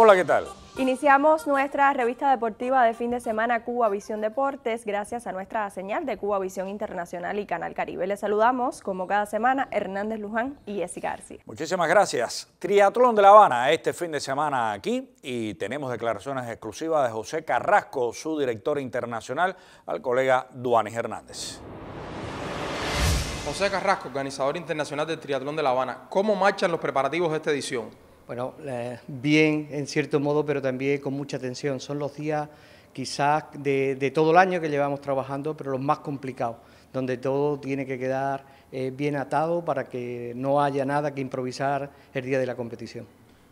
Hola, ¿qué tal? Iniciamos nuestra revista deportiva de fin de semana Cuba Visión Deportes gracias a nuestra señal de Cuba Visión Internacional y Canal Caribe. Les saludamos como cada semana Hernández Luján y Jessica García. Muchísimas gracias. Triatlón de La Habana este fin de semana aquí y tenemos declaraciones exclusivas de José Carrasco, su director internacional, al colega Duanes Hernández. José Carrasco, organizador internacional del Triatlón de La Habana, ¿cómo marchan los preparativos de esta edición? Bueno, eh, bien en cierto modo, pero también con mucha tensión. Son los días quizás de, todo el año que llevamos trabajando, pero los más complicados, donde todo tiene que quedar eh, bien atado para que no haya nada que improvisar el día de la competición.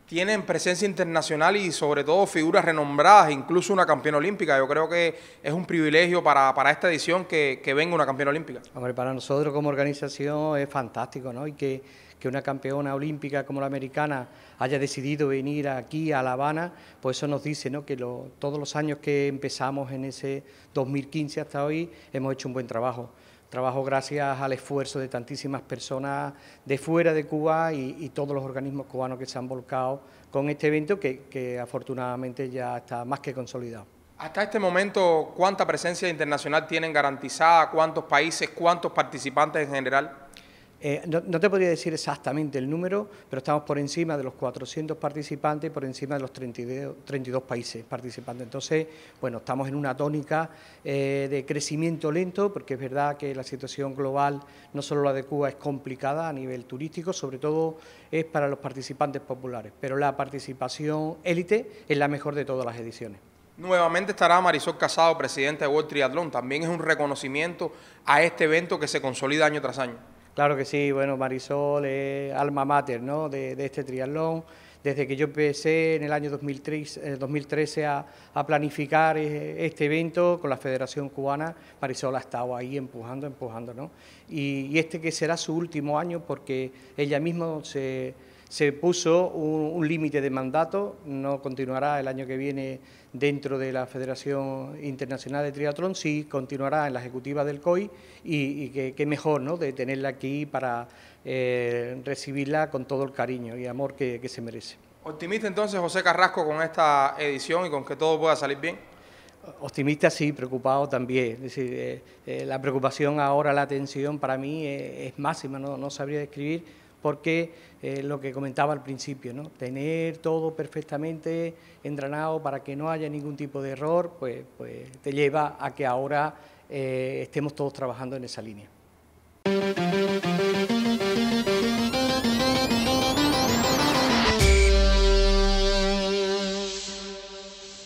Tienen presencia internacional y sobre todo figuras renombradas, incluso una campeona olímpica. Yo creo que es un privilegio para, esta edición que, venga una campeona olímpica. Hombre, para nosotros como organización es fantástico, ¿no? Y que que una campeona olímpica como la americana haya decidido venir aquí a La Habana, pues eso nos dice ¿no? que todos los años que empezamos en ese 2015 hasta hoy hemos hecho un buen trabajo. Trabajo gracias al esfuerzo de tantísimas personas de fuera de Cuba y, todos los organismos cubanos que se han volcado con este evento que, que afortunadamente ya está más que consolidado. Hasta este momento, ¿cuánta presencia internacional tienen garantizada? ¿Cuántos países? ¿Cuántos participantes en general? Eh, no, te podría decir exactamente el número, pero estamos por encima de los 400 participantes, por encima de los 32, países participantes. Entonces, bueno, estamos en una tónica eh, de crecimiento lento, porque es verdad que la situación global, no solo la de Cuba, es complicada a nivel turístico, sobre todo es para los participantes populares, pero la participación élite es la mejor de todas las ediciones. Nuevamente estará Marisol Casado, presidente de World Triathlon. También es un reconocimiento a este evento que se consolida año tras año. Claro que sí, bueno, Marisol es alma mater ¿no? de, este triatlón. Desde que yo empecé en el año 2013, eh, a, planificar eh, este evento con la Federación Cubana, Marisol ha estado ahí empujando, empujando. ¿no? Y, y este que será su último año porque ella misma se se puso un, límite de mandato, no continuará el año que viene dentro de la Federación Internacional de Triatlón, sí continuará en la ejecutiva del COI y, qué que, mejor ¿no? de tenerla aquí para eh, recibirla con todo el cariño y amor que, se merece. ¿Optimista entonces José Carrasco con esta edición y con que todo pueda salir bien? Optimista sí, preocupado también. decir, eh, eh, la preocupación ahora, la tensión para mí es máxima, no, no sabría describir porque eh, lo que comentaba al principio, ¿no? tener todo perfectamente entrenado para que no haya ningún tipo de error, pues, pues te lleva a que ahora eh, estemos todos trabajando en esa línea.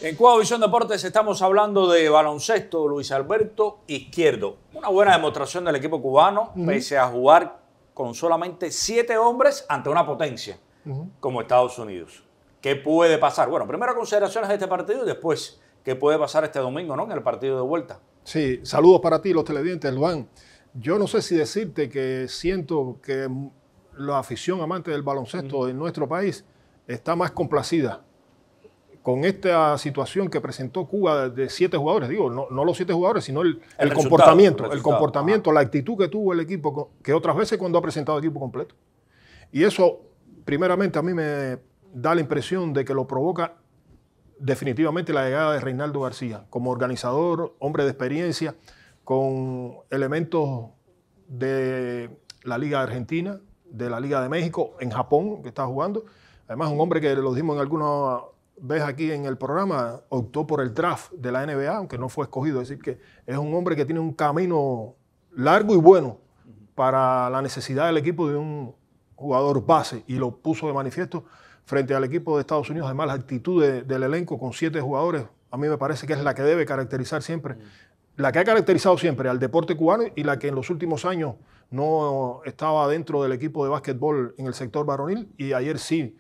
En Visión Deportes estamos hablando de baloncesto, Luis Alberto Izquierdo. Una buena demostración del equipo cubano, pese a jugar con solamente siete hombres ante una potencia como Estados Unidos. ¿Qué puede pasar? Bueno, primero consideraciones de este partido y después qué puede pasar este domingo ¿no? en el partido de vuelta. Sí, saludos para ti los televidentes, Luan. Yo no sé si decirte que siento que la afición amante del baloncesto en nuestro país está más complacida con esta situación que presentó Cuba de siete jugadores, digo, no, los siete jugadores, sino el, comportamiento, el, comportamiento, la actitud que tuvo el equipo, que otras veces cuando ha presentado equipo completo. Y eso, primeramente, a mí me da la impresión de que lo provoca definitivamente la llegada de Reinaldo García, como organizador, hombre de experiencia, con elementos de la Liga Argentina, de la Liga de México, en Japón, que está jugando. Además, un hombre que lo dijimos en algunos ves aquí en el programa, optó por el draft de la NBA, aunque no fue escogido. Es decir, que es un hombre que tiene un camino largo y bueno para la necesidad del equipo de un jugador base y lo puso de manifiesto frente al equipo de Estados Unidos. Además, la actitud del elenco con siete jugadores, a mí me parece que es la que debe caracterizar siempre, la que ha caracterizado siempre al deporte cubano y la que en los últimos años no estaba dentro del equipo de básquetbol en el sector varonil y ayer sí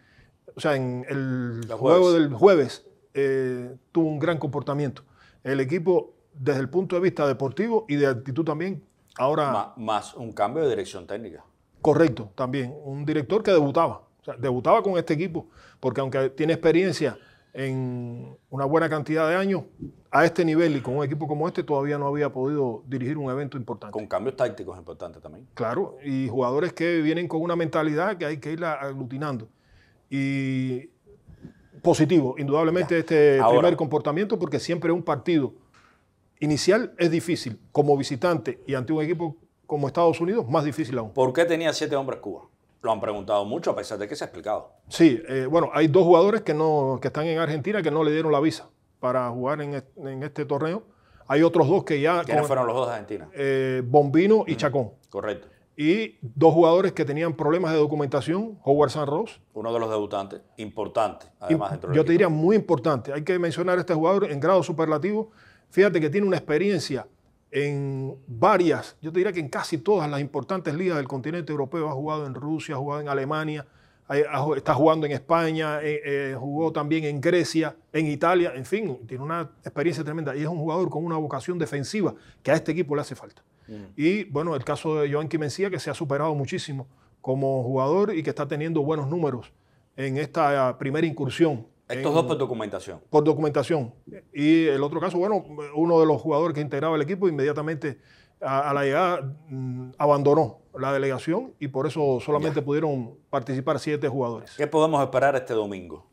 o sea, en el juego del jueves, eh, tuvo un gran comportamiento. El equipo, desde el punto de vista deportivo y de actitud también, ahora... más, un cambio de dirección técnica. Correcto, también. Un director que debutaba. O sea, debutaba con este equipo, porque aunque tiene experiencia en una buena cantidad de años, a este nivel y con un equipo como este todavía no había podido dirigir un evento importante. Con cambios tácticos importantes también. Claro, y jugadores que vienen con una mentalidad que hay que ir aglutinando. Y positivo, indudablemente, este primer comportamiento, porque siempre un partido inicial es difícil, como visitante y ante un equipo como Estados Unidos, más difícil aún. ¿Por qué tenía siete hombres Cuba? Lo han preguntado mucho, a pesar de que se ha explicado. Sí, eh, bueno, hay dos jugadores que, no, que están en Argentina que no le dieron la visa para jugar en, este, torneo. Hay otros dos que ya... ¿Quiénes fueron los dos de Argentina? Eh, Bombino y Chacón. Correcto y dos jugadores que tenían problemas de documentación, Howard San Ross. Uno de los debutantes, importante, además. yo te diría muy importante. Hay que mencionar a este jugador en grado superlativo. Fíjate que tiene una experiencia en varias, yo te diría que en casi todas las importantes ligas del continente europeo. Ha jugado en Rusia, ha jugado en Alemania, está jugando en España, eh, eh, jugó también en Grecia, en Italia, en fin, tiene una experiencia tremenda. Y es un jugador con una vocación defensiva que a este equipo le hace falta. Y bueno, el caso de Joan Mencía que se ha superado muchísimo como jugador y que está teniendo buenos números en esta eh, primera incursión. Estos dos por documentación. Por documentación. Y el otro caso, bueno, uno de los jugadores que integraba el equipo inmediatamente a, la llegada mm, abandonó la delegación y por eso solamente pudieron participar siete jugadores. ¿Qué podemos esperar este domingo?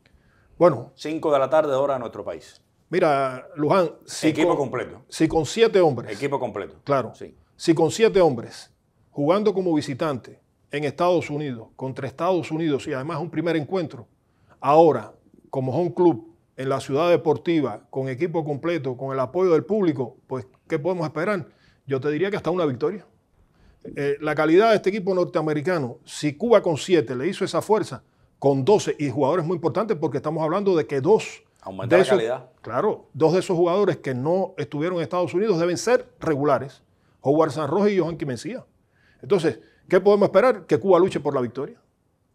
Bueno. Cinco de la tarde, hora de nuestro país. Mira, Luján. Si equipo completo. Si con siete hombres. Equipo completo. Claro. Sí. Si con siete hombres, jugando como visitante en Estados Unidos, contra Estados Unidos y además un primer encuentro, ahora como home club en la ciudad deportiva, con equipo completo, con el apoyo del público, pues ¿qué podemos esperar? Yo te diría que hasta una victoria. Eh, la calidad de este equipo norteamericano, si Cuba con siete le hizo esa fuerza, con doce, y jugadores muy importantes porque estamos hablando de que dos la calidad. Claro, dos de esos jugadores que no estuvieron en Estados Unidos deben ser regulares. Howard San Rojas y Johan Mencía. Entonces, ¿qué podemos esperar? Que Cuba luche por la victoria.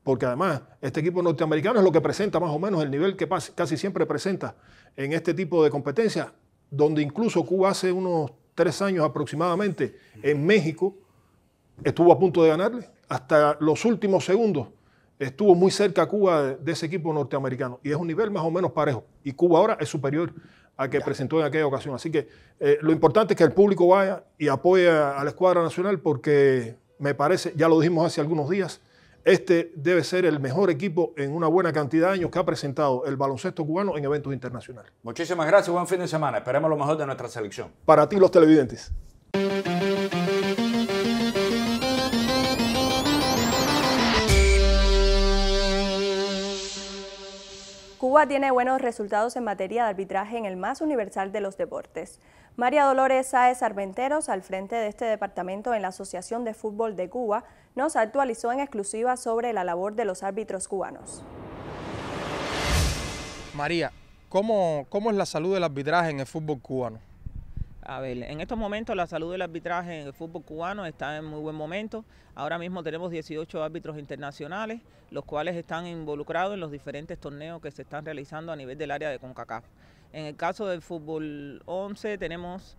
Porque además, este equipo norteamericano es lo que presenta más o menos el nivel que casi siempre presenta en este tipo de competencias, donde incluso Cuba hace unos tres años aproximadamente en México estuvo a punto de ganarle. Hasta los últimos segundos estuvo muy cerca Cuba de, ese equipo norteamericano. Y es un nivel más o menos parejo. Y Cuba ahora es superior a que presentó en aquella ocasión. Así que eh, lo importante es que el público vaya y apoye a la escuadra nacional porque me parece, ya lo dijimos hace algunos días, este debe ser el mejor equipo en una buena cantidad de años que ha presentado el baloncesto cubano en eventos internacionales. Muchísimas gracias, buen fin de semana. Esperemos lo mejor de nuestra selección. Para ti los televidentes. Cuba tiene buenos resultados en materia de arbitraje en el más universal de los deportes. María Dolores Saez Armenteros, al frente de este departamento en la Asociación de Fútbol de Cuba, nos actualizó en exclusiva sobre la labor de los árbitros cubanos. María, ¿cómo, cómo es la salud del arbitraje en el fútbol cubano? A ver, en estos momentos la salud del arbitraje en el fútbol cubano está en muy buen momento. Ahora mismo tenemos 18 árbitros internacionales, los cuales están involucrados en los diferentes torneos que se están realizando a nivel del área de CONCACAF. En el caso del fútbol 11 tenemos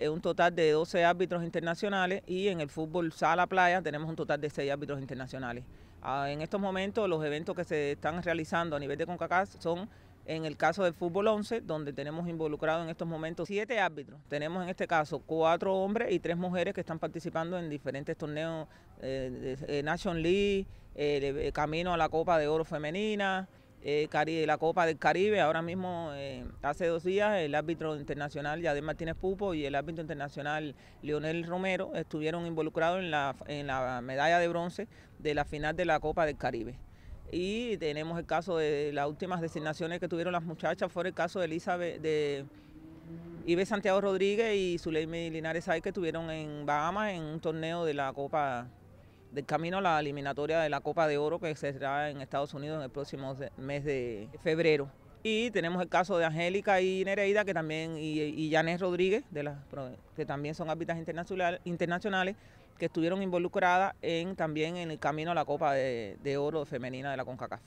eh, un total de 12 árbitros internacionales y en el fútbol sala playa tenemos un total de 6 árbitros internacionales. Ah, en estos momentos los eventos que se están realizando a nivel de CONCACAF son en el caso del fútbol 11, donde tenemos involucrado en estos momentos siete árbitros, tenemos en este caso cuatro hombres y tres mujeres que están participando en diferentes torneos eh, de eh, Nation League, eh, camino a la Copa de Oro Femenina, la Copa del Caribe. Ahora mismo, hace dos días, el árbitro internacional Yadel Martínez Pupo y el árbitro internacional Lionel Romero estuvieron involucrados en la, en la medalla de bronce de la final de la Copa del Caribe y tenemos el caso de las últimas designaciones que tuvieron las muchachas, fue el caso de Elizabeth, de Ibe Santiago Rodríguez y Zuleimi Linares Ay, que tuvieron en Bahamas en un torneo de la Copa del camino a la eliminatoria de la Copa de Oro que será en Estados Unidos en el próximo mes de febrero. Y tenemos el caso de Angélica y Nereida, que también, y, y Rodríguez, de que también son árbitras internacionales que estuvieron involucradas en, también en el camino a la Copa de, Oro Femenina de la CONCACAF.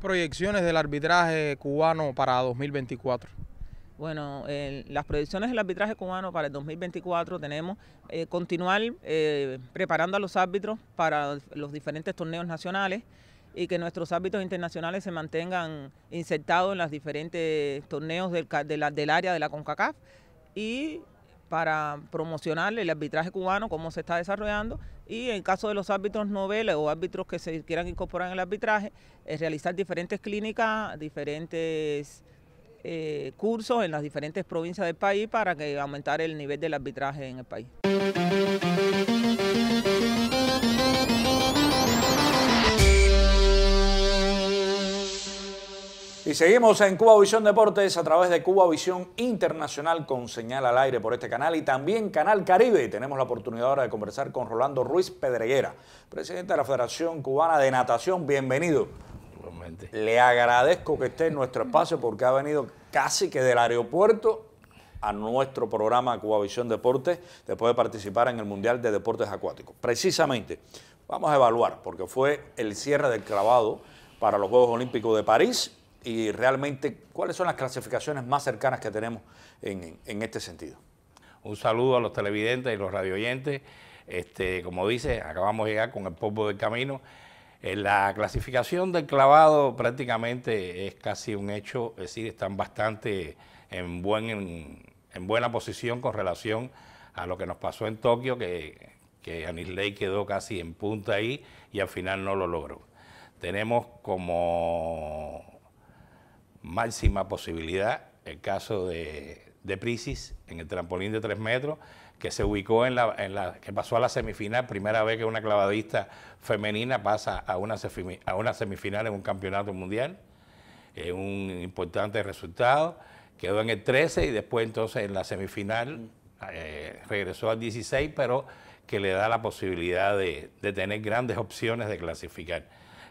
Proyecciones del arbitraje cubano para 2024. Bueno, las proyecciones del arbitraje cubano para el 2024 tenemos eh, continuar eh, preparando a los árbitros para los diferentes torneos nacionales y que nuestros árbitros internacionales se mantengan insertados en los diferentes torneos del, del área de la CONCACAF y para promocionar el arbitraje cubano, cómo se está desarrollando, y en caso de los árbitros noveles o árbitros que se quieran incorporar en el arbitraje, es eh, realizar diferentes clínicas, diferentes eh, cursos en las diferentes provincias del país para que aumentar el nivel del arbitraje en el país. Y seguimos en Cuba Visión Deportes a través de Cuba Visión Internacional con señal al aire por este canal y también Canal Caribe. Y tenemos la oportunidad ahora de conversar con Rolando Ruiz Pedreguera, presidente de la Federación Cubana de Natación. Bienvenido. Le agradezco que esté en nuestro espacio porque ha venido casi que del aeropuerto a nuestro programa Cuba Visión Deportes después de participar en el Mundial de Deportes Acuáticos. Precisamente, vamos a evaluar, porque fue el cierre del clavado para los Juegos Olímpicos de París y realmente cuáles son las clasificaciones más cercanas que tenemos en, este sentido. Un saludo a los televidentes y los radioyentes. Este, como dice, acabamos de llegar con el polvo del camino. En eh, la clasificación del clavado prácticamente es casi un hecho, es decir, están bastante en, buen, en, buena posición con relación a lo que nos pasó en Tokio, que, que Anisley quedó casi en punta ahí y al final no lo logró. Tenemos como máxima posibilidad el caso de, de Prisis en el trampolín de tres metros, que se ubicó en la, en la, que pasó a la semifinal, primera vez que una clavadista femenina pasa a una, a una semifinal en un campeonato mundial, eh, un importante resultado, quedó en el 13 y después entonces en la semifinal eh, regresó al 16, pero que le da la posibilidad de, de tener grandes opciones de clasificar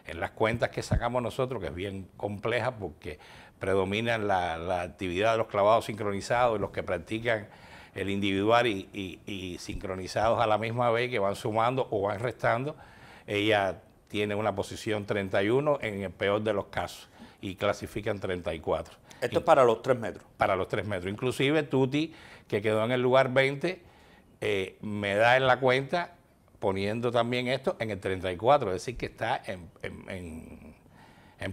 en las cuentas que sacamos nosotros, que es bien compleja porque predominan la, actividad de los clavados sincronizados los que practican el individual y, sincronizados a la misma vez, que van sumando o van restando, ella tiene una posición 31 en el peor de los casos y clasifican 34. Esto es para los 3 metros. Para los 3 metros. Inclusive Tuti, que quedó en el lugar 20, eh, me da en la cuenta poniendo también esto en el 34, es decir, que está en,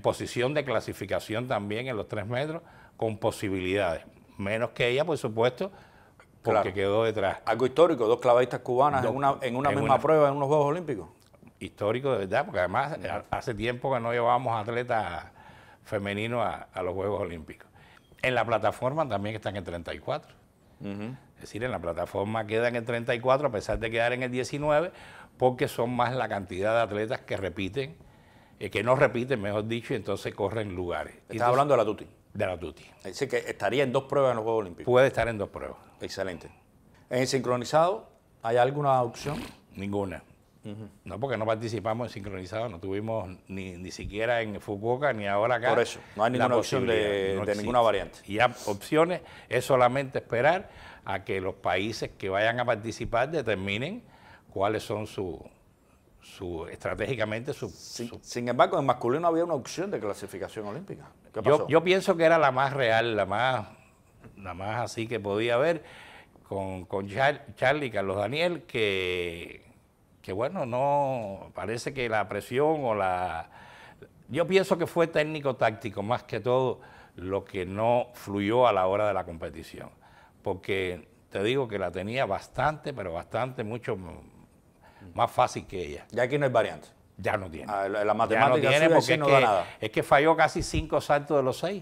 posición de clasificación también en los 3 metros con posibilidades. Menos que ella, por supuesto, porque quedó detrás. Algo histórico, dos clavadistas cubanas en una, misma prueba en unos Juegos Olímpicos. Histórico, de verdad, porque además hace tiempo que no llevábamos atletas femeninos a, los Juegos Olímpicos. En la plataforma también están en 34. Uh es decir, en la plataforma quedan en el 34 a pesar de quedar en el 19 porque son más la cantidad de atletas que repiten, eh, que no repiten, mejor dicho, y entonces corren lugares. Estás hablando de la Tuti. De la Tuti. Es que estaría en dos pruebas en los Juegos Olímpicos. Puede estar en dos pruebas. Excelente. ¿En sincronizado hay alguna opción? Ninguna. No, porque no participamos en sincronizado, no tuvimos ni, siquiera en Fukuoka ni ahora acá. Por eso, no hay ninguna opción de, de ninguna variante. Y opciones, es solamente esperar a que los países que vayan a participar determinen cuáles son su, estratégicamente su sin, embargo, en masculino había una opción de clasificación olímpica. Yo, pienso que era la más real, la más, la más así que podía haber con, con y Charlie Carlos Daniel, que, que bueno, no parece que la presión o la. Yo pienso que fue técnico táctico más que todo lo que no fluyó a la hora de la competición porque te digo que la tenía bastante, pero bastante, mucho más fácil que ella. Ya aquí no hay variante. Ya no tiene. Ah, la, matemática ya no tiene porque es, que, es que falló casi cinco saltos de los seis.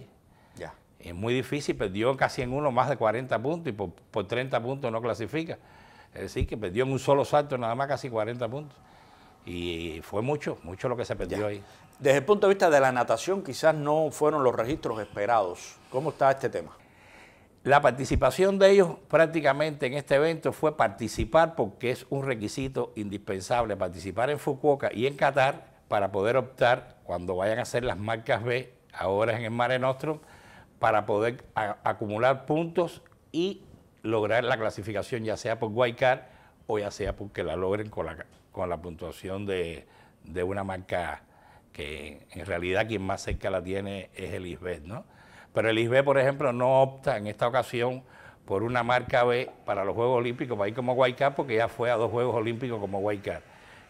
Ya. Es muy difícil, perdió casi en uno más de 40 puntos y por, 30 puntos no clasifica. Es decir, que perdió en un solo salto nada más casi 40 puntos. Y fue mucho, mucho lo que se perdió ahí. Desde el punto de vista de la natación, quizás no fueron los registros esperados. ¿Cómo está este tema? La participación de ellos prácticamente en este evento fue participar porque es un requisito indispensable participar en Fukuoka y en Qatar para poder optar cuando vayan a hacer las marcas B, ahora en el Mare Nostrum, para poder acumular puntos y lograr la clasificación ya sea por Guaycar o ya sea porque la logren con la, puntuación de, de una marca que en realidad quien más cerca la tiene es el Isbet, ¿no? Pero el ISB, por ejemplo, no opta en esta ocasión por una marca B para los Juegos Olímpicos, para ir como Guaycar, porque ya fue a dos Juegos Olímpicos como Guaycar.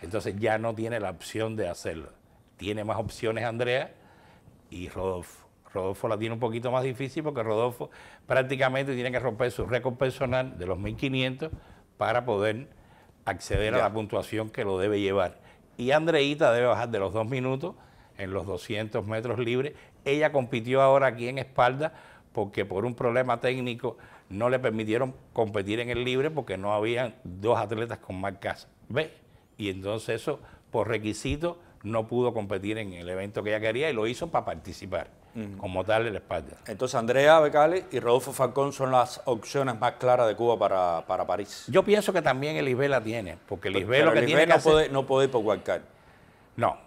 Entonces ya no tiene la opción de hacerlo. Tiene más opciones Andrea y Rodolfo. Rodolfo la tiene un poquito más difícil porque Rodolfo prácticamente tiene que romper su récord personal de los 1500 para poder acceder a la puntuación que lo debe llevar. Y Andreita debe bajar de los dos minutos en los 200 metros libres. Ella compitió ahora aquí en espalda porque por un problema técnico no le permitieron competir en el libre porque no habían dos atletas con marcas B. Y entonces eso, por requisito, no pudo competir en el evento que ella quería y lo hizo para participar, como tal en la espalda. Entonces Andrea Becales y Rodolfo Falcón son las opciones más claras de Cuba para, París. Yo pienso que también el la tiene, porque el que no puede, no ir por Huancar No,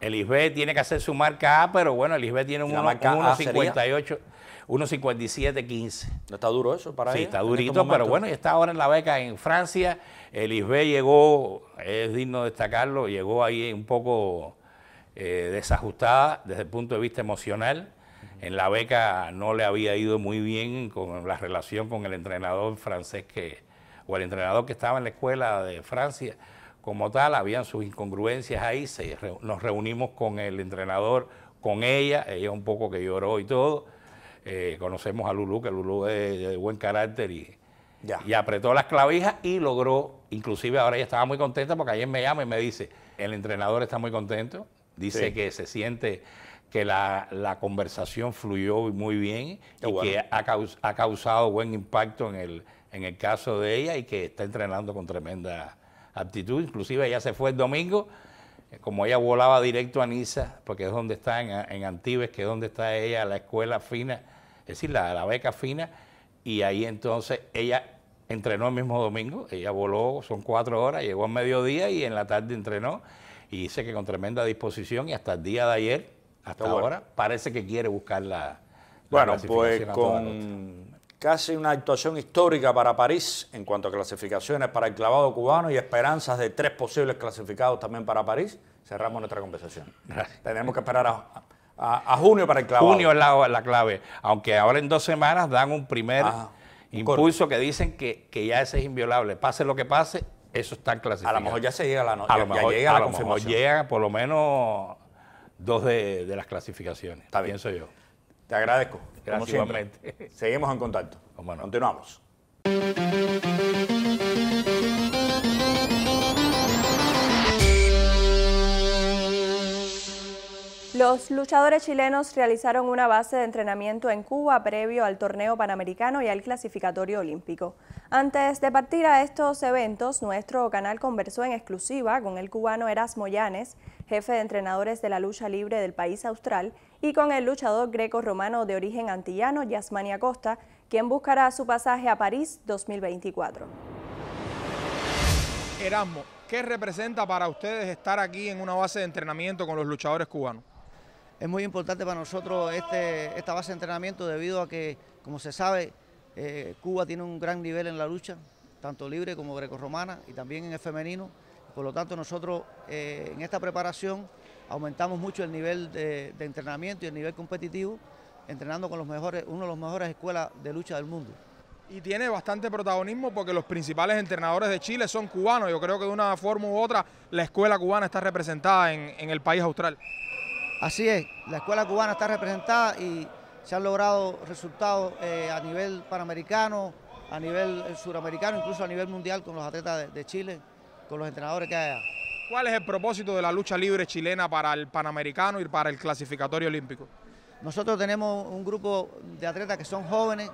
el ISBE tiene que hacer su marca A, pero bueno, el ISBE tiene un 1,58, 1,57,15. ¿No está duro eso para Sí, está durito, pero bueno, y está ahora en la beca en Francia. El ISBE llegó, es digno destacarlo, llegó ahí un poco eh, desajustada desde el punto de vista emocional. En la beca no le había ido muy bien con la relación con el entrenador francés que, o el entrenador que estaba en la escuela de Francia como tal, habían sus incongruencias ahí, nos reunimos con el entrenador, con ella, ella un poco que lloró y todo. Eh, conocemos a Lulú, que Lulú es de buen carácter y, ya. apretó las clavijas y logró, inclusive ahora ella estaba muy contenta porque ayer me llama y me dice, el entrenador está muy contento, dice que se siente que la, conversación fluyó muy bien y que ha, causado buen impacto en el, en el caso de ella y que está entrenando con tremenda aptitud, inclusive ella se fue el domingo, eh, como ella volaba directo a Niza, porque es donde está en, Antibes, que es donde está ella, la escuela fina, es decir, la, beca fina, y ahí entonces ella entrenó el mismo domingo, ella voló, son cuatro horas, llegó a mediodía y en la tarde entrenó y dice que con tremenda disposición y hasta el día de ayer, hasta ahora, parece que quiere buscar la... bueno, pues con Casi una actuación histórica para París en cuanto a clasificaciones para el clavado cubano y esperanzas de tres posibles clasificados también para París. Cerramos nuestra conversación. Tenemos que esperar a, junio para el clavado. Junio es la, clave, aunque ahora en dos semanas dan un primer ah, impulso que dicen que, ya ese es inviolable. Pase lo que pase, eso está clasificado. A lo mejor ya se llega la noche. A lo mejor llega la por lo menos dos de, las clasificaciones, pienso yo. Te agradezco. Gracias, Seguimos en contacto. Bueno. Continuamos. Los luchadores chilenos realizaron una base de entrenamiento en Cuba previo al torneo panamericano y al clasificatorio olímpico. Antes de partir a estos eventos, nuestro canal conversó en exclusiva con el cubano Erasmo Llanes, jefe de entrenadores de la lucha libre del país austral, y con el luchador greco-romano de origen antillano, Yasmani Acosta, quien buscará su pasaje a París 2024. Erasmo, ¿qué representa para ustedes estar aquí en una base de entrenamiento con los luchadores cubanos? Es muy importante para nosotros este, esta base de entrenamiento debido a que, como se sabe, eh, Cuba tiene un gran nivel en la lucha, tanto libre como greco-romana y también en el femenino. Por lo tanto, nosotros eh, en esta preparación aumentamos mucho el nivel de, entrenamiento y el nivel competitivo, entrenando con los mejores, una de los mejores escuelas de lucha del mundo. Y tiene bastante protagonismo porque los principales entrenadores de Chile son cubanos. Yo creo que de una forma u otra la escuela cubana está representada en, el país austral. Así es, la escuela cubana está representada y se han logrado resultados eh, a nivel panamericano, a nivel eh, suramericano, incluso a nivel mundial con los atletas de Chile con los entrenadores que hay allá. ¿Cuál es el propósito de la lucha libre chilena para el Panamericano y para el clasificatorio olímpico? Nosotros tenemos un grupo de atletas que son jóvenes,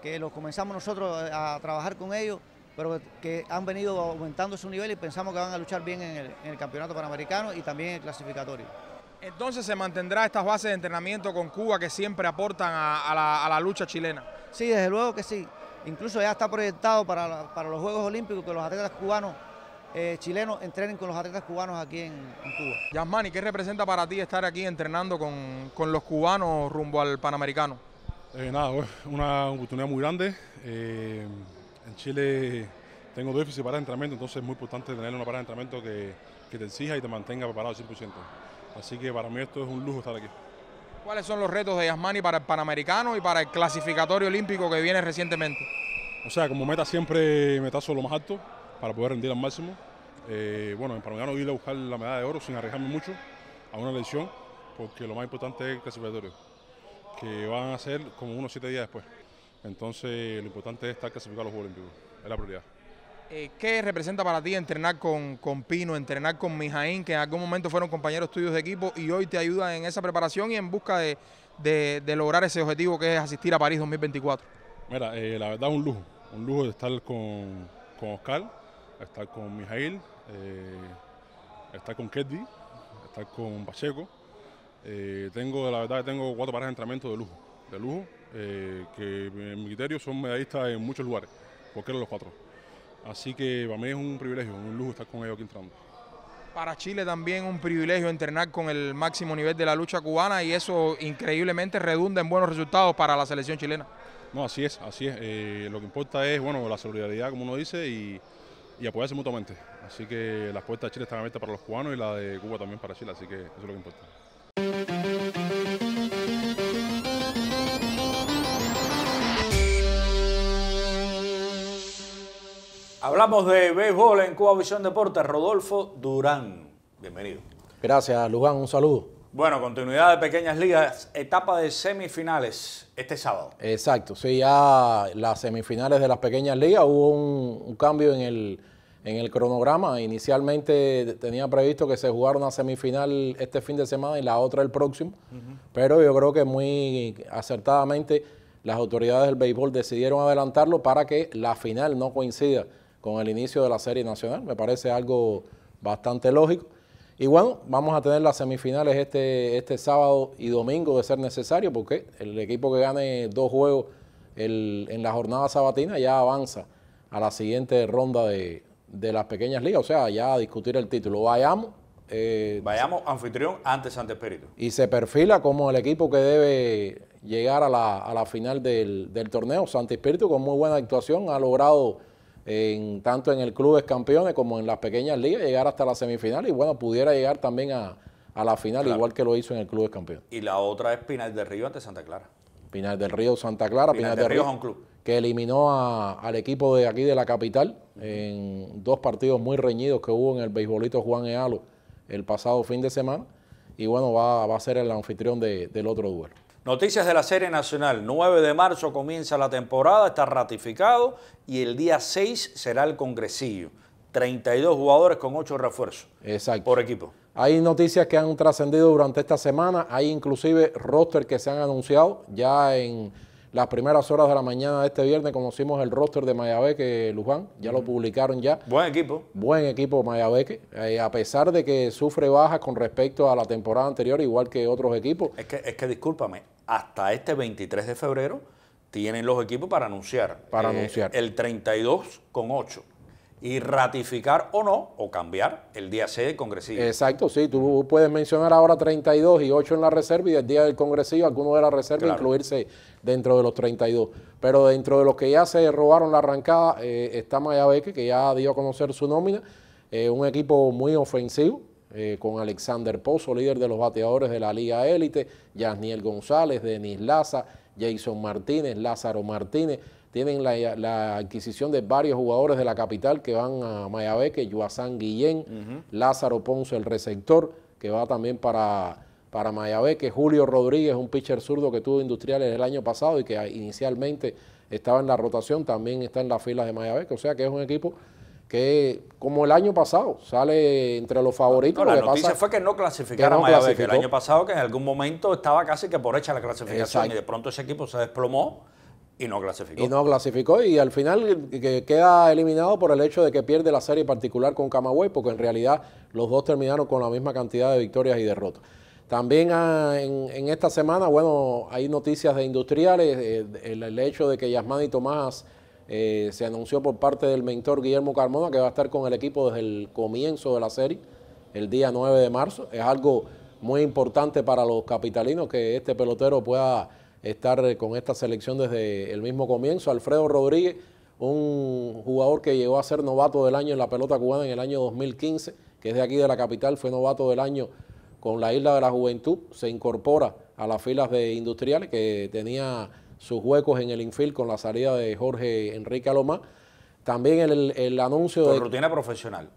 que los comenzamos nosotros a trabajar con ellos, pero que han venido aumentando su nivel y pensamos que van a luchar bien en el, Campeonato Panamericano y también en el clasificatorio. Entonces se mantendrá estas bases de entrenamiento con Cuba que siempre aportan a, la, lucha chilena. Sí, desde luego que sí. Incluso ya está proyectado para, para los Juegos Olímpicos que los atletas cubanos eh, chilenos entrenen con los atletas cubanos aquí en, Cuba. Yasmani, ¿qué representa para ti estar aquí entrenando con, los cubanos rumbo al Panamericano? Eh, nada, es una oportunidad muy grande. Eh, en Chile tengo déficit para entrenamiento, entonces es muy importante tener una para entrenamiento que, que te exija y te mantenga preparado al 100%. Así que para mí esto es un lujo estar aquí. ¿Cuáles son los retos de Yasmani para el Panamericano y para el clasificatorio olímpico que viene recientemente? O sea, como meta siempre metazo lo más alto, para poder rendir al máximo. Eh, bueno, en no ir a buscar la medalla de oro sin arriesgarme mucho a una lesión, porque lo más importante es el clasificatorio, que van a ser como unos siete días después. Entonces, lo importante es estar clasificado a los Juegos Olímpicos, es la prioridad. Eh, ¿Qué representa para ti entrenar con, Pino, entrenar con Mijaín, que en algún momento fueron compañeros tuyos de equipo y hoy te ayudan en esa preparación y en busca de, lograr ese objetivo que es asistir a París 2024? Mira, eh, la verdad es un lujo, un lujo de estar con, con Oscar, estar con Mijail, eh, estar con Keddy, estar con Pacheco. Eh, tengo, la verdad, tengo cuatro parejas de entrenamiento de lujo, de lujo, eh, que en mi criterio son medallistas en muchos lugares, Porque de los cuatro. Así que para mí es un privilegio, un lujo estar con ellos aquí entrando Para Chile también un privilegio entrenar con el máximo nivel de la lucha cubana y eso increíblemente redunda en buenos resultados para la selección chilena. No, así es, así es. Eh, lo que importa es, bueno, la solidaridad, como uno dice, y, y apoyarse mutuamente. Así que las puertas de Chile están abiertas para los cubanos y la de Cuba también para Chile, así que eso es lo que importa. Hablamos de béisbol en Cuba Visión Deportes. Rodolfo Durán, bienvenido. Gracias, Luján, un saludo. Bueno, continuidad de pequeñas ligas, etapa de semifinales este sábado. Exacto, sí, ya las semifinales de las pequeñas ligas hubo un, cambio en el, en el cronograma. Inicialmente tenía previsto que se jugara una semifinal este fin de semana y la otra el próximo, pero yo creo que muy acertadamente las autoridades del béisbol decidieron adelantarlo para que la final no coincida con el inicio de la Serie Nacional. Me parece algo bastante lógico. Y bueno, vamos a tener las semifinales este, este sábado y domingo de ser necesario, porque el equipo que gane dos juegos en la jornada sabatina ya avanza a la siguiente ronda de, las pequeñas ligas, o sea, ya a discutir el título. Vayamos. Eh, Vayamos anfitrión ante Santa Espíritu. Y se perfila como el equipo que debe llegar a la, a la final del, del torneo. Santa Espíritu con muy buena actuación ha logrado en, tanto en el club campeones como en las pequeñas ligas, llegar hasta la semifinal y bueno, pudiera llegar también a, la final, igual que lo hizo en el club de campeones. Y la otra es Pinal del Río ante Santa Clara. Pinal del Río, Santa Clara, Pinal, del, Río, un club. que eliminó al equipo de aquí de la capital en dos partidos muy reñidos que hubo en el beisbolito Juan Ealo el pasado fin de semana. Y bueno, va, a ser el anfitrión del otro duelo. Noticias de la Serie Nacional. 9 de marzo comienza la temporada, está ratificado y el día 6 será el congresillo. 32 jugadores con 8 refuerzos Exacto. por equipo. Hay noticias que han trascendido durante esta semana, hay inclusive roster que se han anunciado ya en las primeras horas de la mañana de este viernes conocimos el roster de Mayabeque Luján, ya lo publicaron ya. Buen equipo. Buen equipo Mayabeque, eh, a pesar de que sufre bajas con respecto a la temporada anterior, igual que otros equipos. Es que, es que discúlpame, hasta este 23 de febrero tienen los equipos para anunciar. Para eh, anunciar. El 32 con 8 y ratificar o no, o cambiar el día C del congresillo. Exacto, sí, tú puedes mencionar ahora 32 y 8 en la reserva y el día del congresillo alguno de la reserva incluirse dentro de los 32. Pero dentro de los que ya se robaron la arrancada eh, está Mayabeque, que ya dio a conocer su nómina, eh, un equipo muy ofensivo. Eh, con Alexander Pozo, líder de los bateadores de la Liga Élite, Yasniel González, Denis Laza, Jason Martínez, Lázaro Martínez, tienen la, adquisición de varios jugadores de la capital que van a Mayabeque, Yuazán Guillén, Lázaro Ponce, el receptor, que va también para, para Mayabeque, Julio Rodríguez, un pitcher zurdo que tuvo industriales el año pasado y que inicialmente estaba en la rotación, también está en las filas de Mayabeque, o sea que es un equipo que como el año pasado sale entre los favoritos. lo fue que no clasificaron Mayabeque el año pasado, que en algún momento estaba casi que por hecha la clasificación y de pronto ese equipo se desplomó y no clasificó. Y no clasificó y al final queda eliminado por el hecho de que pierde la serie particular con Camagüey, porque en realidad los dos terminaron con la misma cantidad de victorias y derrotas. También ah, en, esta semana, bueno, hay noticias de industriales, eh, el, hecho de que Yasmani Tomás eh, se anunció por parte del mentor Guillermo Carmona que va a estar con el equipo desde el comienzo de la serie, el día 9 de marzo. Es algo muy importante para los capitalinos que este pelotero pueda estar eh, con esta selección desde el mismo comienzo. Alfredo Rodríguez, un jugador que llegó a ser novato del año en la pelota cubana en el año 2015, que es de aquí de la capital, fue novato del año con la Isla de la Juventud, se incorpora a las filas de Industriales, que tenía sus huecos en el infield con la salida de Jorge Enrique Alomá. También el, anuncio de... rutina profesional.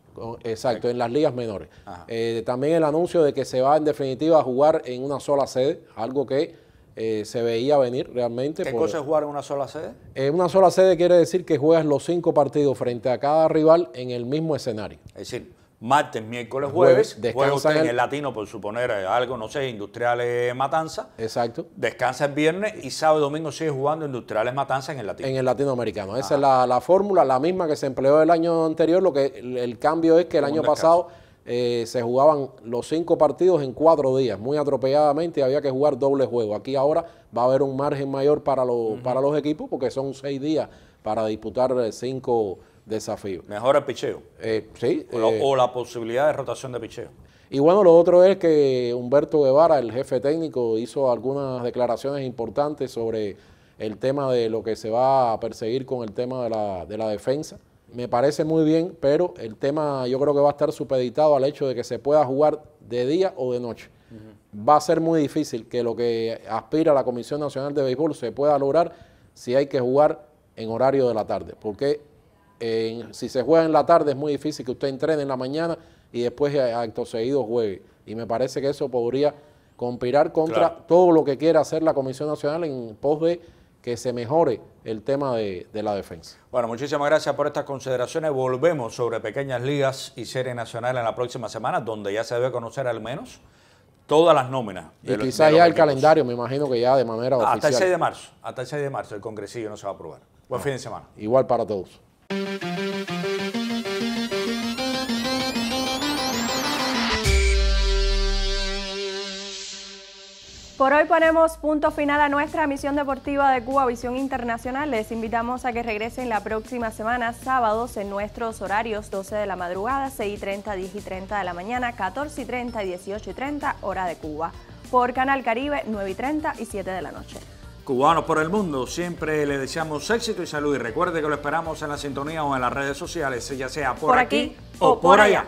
Exacto, en las ligas menores. Eh, también el anuncio de que se va en definitiva a jugar en una sola sede, algo que eh, se veía venir realmente. ¿Qué cosa es jugar en una sola sede? en eh, una sola sede quiere decir que juegas los cinco partidos frente a cada rival en el mismo escenario. Es decir, martes, miércoles, jueves, jueves en el latino, por suponer algo, no sé, industriales matanza. Exacto. Descansa el viernes y sábado y domingo sigue jugando industriales matanza en el latino. En el latinoamericano. Esa es la, fórmula, la misma que se empleó el año anterior. Lo que el, cambio es que el, año pasado eh, se jugaban los cinco partidos en cuatro días, muy atropelladamente, había que jugar doble juego. Aquí ahora va a haber un margen mayor para, los, para los equipos porque son seis días para disputar eh, cinco desafíos. mejor el picheo. Eh, sí. O la, o la posibilidad de rotación de picheo. Y bueno, lo otro es que Humberto Guevara, el jefe técnico, hizo algunas declaraciones importantes sobre el tema de lo que se va a perseguir con el tema de la, de la defensa me parece muy bien, pero el tema yo creo que va a estar supeditado al hecho de que se pueda jugar de día o de noche. Va a ser muy difícil que lo que aspira la Comisión Nacional de Béisbol se pueda lograr si hay que jugar en horario de la tarde, porque si se juega en la tarde es muy difícil que usted entrene en la mañana y después acto seguido juegue. Y me parece que eso podría conspirar contra todo lo que quiera hacer la Comisión Nacional en pos de que se mejore el tema de, la defensa. Bueno, muchísimas gracias por estas consideraciones. Volvemos sobre pequeñas ligas y series nacionales en la próxima semana, donde ya se debe conocer al menos todas las nóminas. Y quizás ya el calendario, me imagino que ya de manera Hasta el 6 de marzo, hasta el 6 de marzo el congresillo no se va a aprobar. Buen fin de semana. Igual para todos. Por hoy ponemos punto final a nuestra misión deportiva de Cuba Visión Internacional. Les invitamos a que regresen la próxima semana, sábados, en nuestros horarios 12 de la madrugada, 6 y 30, 10 y 30 de la mañana, 14 y 30 18 y 30, hora de Cuba. Por Canal Caribe, 9 y 30 y 7 de la noche. Cubanos por el mundo, siempre les deseamos éxito y salud. Y recuerde que lo esperamos en la sintonía o en las redes sociales, ya sea por, aquí, o por allá.